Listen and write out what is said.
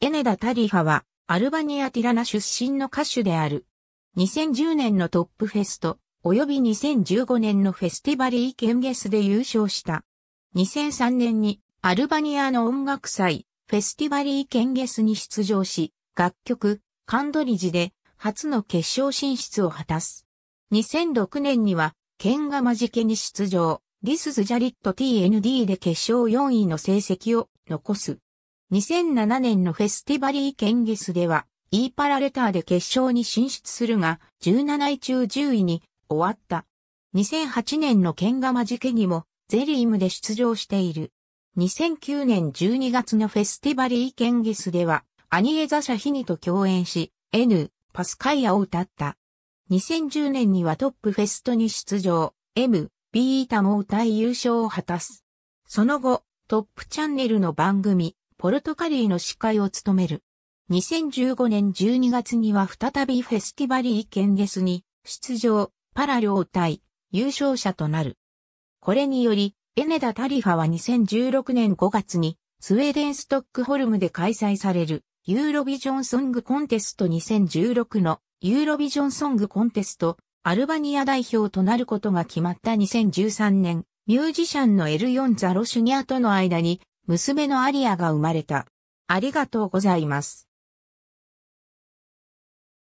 エネダ・タリハは、アルバニア・ティラナ出身の歌手である。2010年のトップフェスト、及び2015年のフェスティバリー・ケンゲスで優勝した。2003年に、アルバニアの音楽祭、フェスティバリー・ケンゲスに出場し、楽曲、カンドリジで、初の決勝進出を果たす。2006年には、ケンガマジケに出場、ディスズ・ジャリット TND で決勝4位の成績を残す。2007年のフェスティバリーケンゲスでは、E パラレターで決勝に進出するが、17位中10位に終わった。2008年のケンガマジケにも、ゼリームで出場している。2009年12月のフェスティバリーケンゲスでは、アニエザ・シャヒニと共演し、N、パスカイアを歌った。2010年にはトップフェストに出場、M、ビータも歌い優勝を果たす。その後、トップチャンネルの番組、ポルトカリーの司会を務める。2015年12月には再びフェスティバリーケンゲスに出場、パラ両隊、優勝者となる。これにより、エネダ・タリファは2016年5月にスウェーデン・ストックホルムで開催されるユーロビジョンソングコンテスト2016のユーロビジョンソングコンテストアルバニア代表となることが決まった2013年ミュージシャンのエルヨン・ザ・ロシュニアとの間に娘のアリアが生まれた。ありがとうございます。